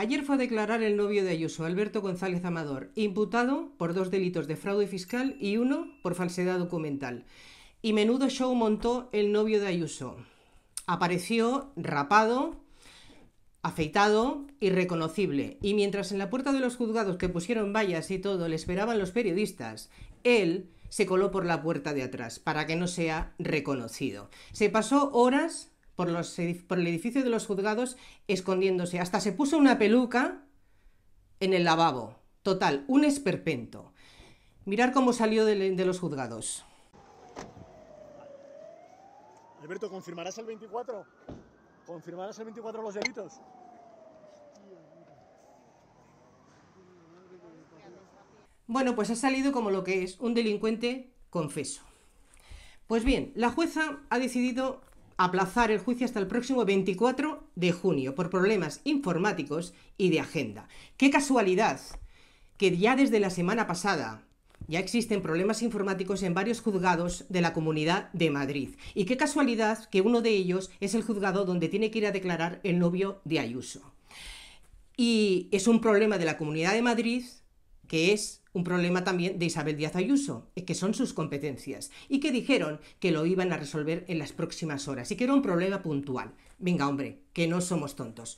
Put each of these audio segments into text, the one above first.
Ayer fue a declarar el novio de Ayuso, Alberto González Amador, imputado por dos delitos de fraude fiscal y uno por falsedad documental. Y menudo show montó el novio de Ayuso. Apareció rapado, afeitado, irreconocible, y mientras en la puerta de los juzgados que pusieron vallas y todo le esperaban los periodistas, él se coló por la puerta de atrás para que no sea reconocido. Se pasó horas por, los, por el edificio de los juzgados escondiéndose. Hasta se puso una peluca en el lavabo. Total, un esperpento. Mirar cómo salió de, de los juzgados. Alberto, ¿confirmarás el 24? ¿Confirmarás el 24 los delitos? Bueno, pues ha salido como lo que es, un delincuente confeso. Pues bien, la jueza ha decidido aplazar el juicio hasta el próximo 24 de junio por problemas informáticos y de agenda. Qué casualidad que ya desde la semana pasada ya existen problemas informáticos en varios juzgados de la Comunidad de Madrid. Y qué casualidad que uno de ellos es el juzgado donde tiene que ir a declarar el novio de Ayuso. Y es un problema de la Comunidad de Madrid que es un problema también de Isabel Díaz Ayuso, que son sus competencias, y que dijeron que lo iban a resolver en las próximas horas, y que era un problema puntual. Venga, hombre, que no somos tontos.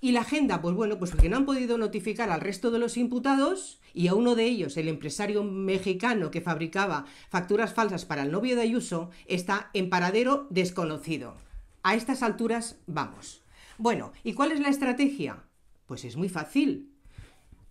Y la agenda, pues bueno, pues porque no han podido notificar al resto de los imputados y a uno de ellos, el empresario mexicano que fabricaba facturas falsas para el novio de Ayuso, está en paradero desconocido. A estas alturas vamos. Bueno, ¿y cuál es la estrategia? Pues es muy fácil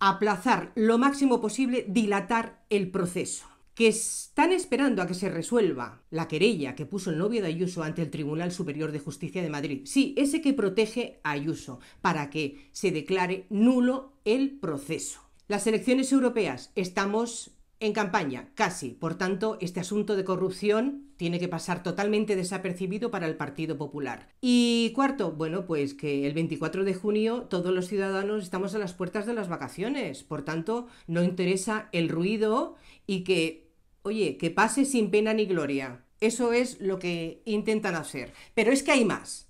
aplazar lo máximo posible, dilatar el proceso. Que están esperando a que se resuelva la querella que puso el novio de Ayuso ante el Tribunal Superior de Justicia de Madrid. Sí, ese que protege a Ayuso para que se declare nulo el proceso. Las elecciones europeas estamos en campaña, casi. Por tanto, este asunto de corrupción tiene que pasar totalmente desapercibido para el Partido Popular. Y cuarto, bueno, pues que el 24 de junio todos los ciudadanos estamos a las puertas de las vacaciones. Por tanto, no interesa el ruido y que, oye, que pase sin pena ni gloria. Eso es lo que intentan hacer. Pero es que hay más.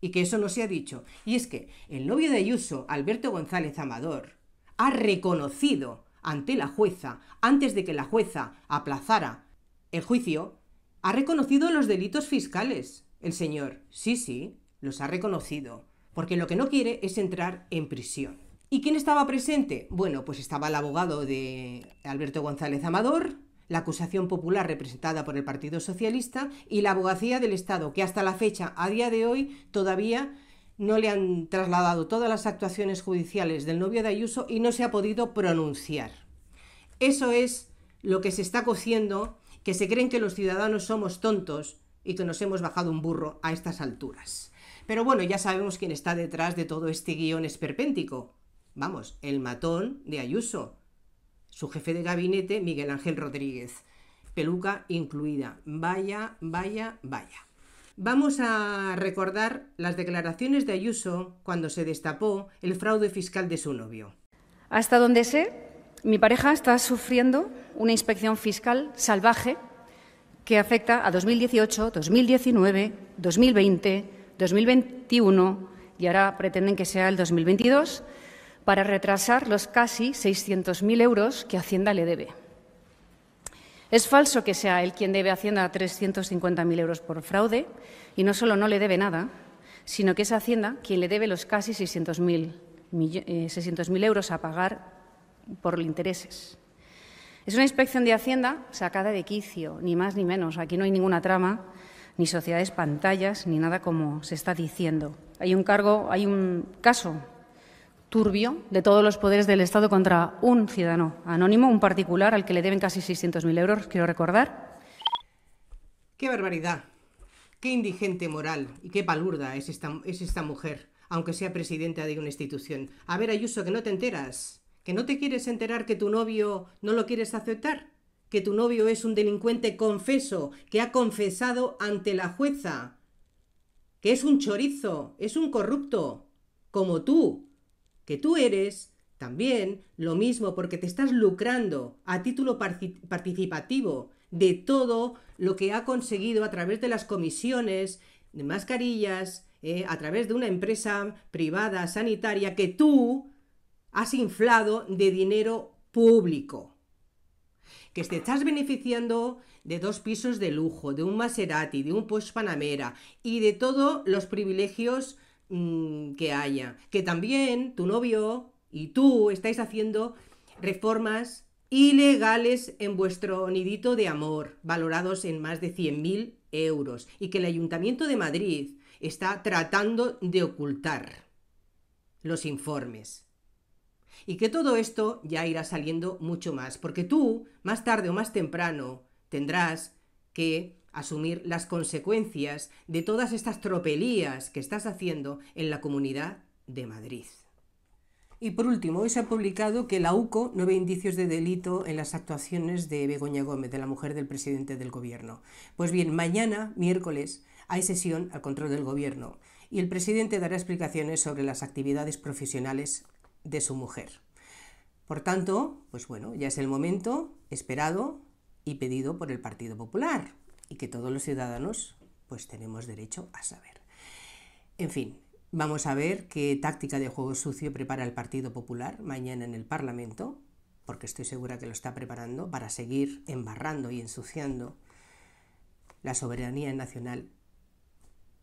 Y que eso no se ha dicho. Y es que el novio de Ayuso, Alberto González Amador, ha reconocido ante la jueza antes de que la jueza aplazara el juicio, ha reconocido los delitos fiscales. El señor, sí, sí, los ha reconocido, porque lo que no quiere es entrar en prisión. ¿Y quién estaba presente? Bueno, pues estaba el abogado de Alberto González Amador, la acusación popular representada por el Partido Socialista y la abogacía del Estado, que hasta la fecha, a día de hoy, todavía no le han trasladado todas las actuaciones judiciales del novio de Ayuso y no se ha podido pronunciar. Eso es lo que se está cociendo, que se creen que los ciudadanos somos tontos y que nos hemos bajado un burro a estas alturas. Pero bueno, ya sabemos quién está detrás de todo este guión esperpéntico. Vamos, el matón de Ayuso. Su jefe de gabinete, Miguel Ángel Rodríguez. Peluca incluida. Vaya, vaya, vaya. Vamos a recordar las declaraciones de Ayuso cuando se destapó el fraude fiscal de su novio. Hasta donde sé, mi pareja está sufriendo una inspección fiscal salvaje que afecta a 2018, 2019, 2020, 2021 y ahora pretenden que sea el 2022 para retrasar los casi 600.000 euros que Hacienda le debe. Es falso que sea él quien debe a Hacienda 350.000 euros por fraude y no solo no le debe nada, sino que es Hacienda quien le debe los casi 600.000 eh, euros a pagar por intereses. Es una inspección de Hacienda sacada de quicio, ni más ni menos. Aquí no hay ninguna trama, ni sociedades pantallas, ni nada como se está diciendo. Hay un cargo, hay un caso turbio de todos los poderes del Estado contra un ciudadano anónimo, un particular al que le deben casi 600.000 euros, quiero recordar. ¡Qué barbaridad! ¡Qué indigente moral! Y qué palurda es esta, es esta mujer, aunque sea presidenta de una institución. A ver, Ayuso, que no te enteras. ¿Que no te quieres enterar que tu novio no lo quieres aceptar? ¿Que tu novio es un delincuente confeso, que ha confesado ante la jueza? que es un chorizo, es un corrupto, como tú, que tú eres también lo mismo porque te estás lucrando a título participativo de todo lo que ha conseguido a través de las comisiones, de mascarillas, eh, a través de una empresa privada sanitaria que tú has inflado de dinero público. Que te estás beneficiando de dos pisos de lujo, de un Maserati, de un Porsche Panamera y de todos los privilegios Mm, que haya. Que también tu novio y tú estáis haciendo reformas ilegales en vuestro nidito de amor, valorados en más de 100.000 euros, y que el Ayuntamiento de Madrid está tratando de ocultar los informes. Y que todo esto ya irá saliendo mucho más, porque tú, más tarde o más temprano, tendrás que asumir las consecuencias de todas estas tropelías que estás haciendo en la comunidad de Madrid. Y por último, hoy se ha publicado que la UCO no ve indicios de delito en las actuaciones de Begoña Gómez, de la mujer del presidente del gobierno. Pues bien, mañana, miércoles, hay sesión al control del gobierno y el presidente dará explicaciones sobre las actividades profesionales de su mujer. Por tanto, pues bueno, ya es el momento esperado y pedido por el Partido Popular y que todos los ciudadanos pues tenemos derecho a saber. En fin, vamos a ver qué táctica de juego sucio prepara el Partido Popular mañana en el Parlamento, porque estoy segura que lo está preparando para seguir embarrando y ensuciando la soberanía nacional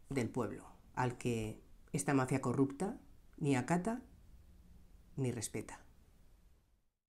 del pueblo, al que esta mafia corrupta ni acata ni respeta.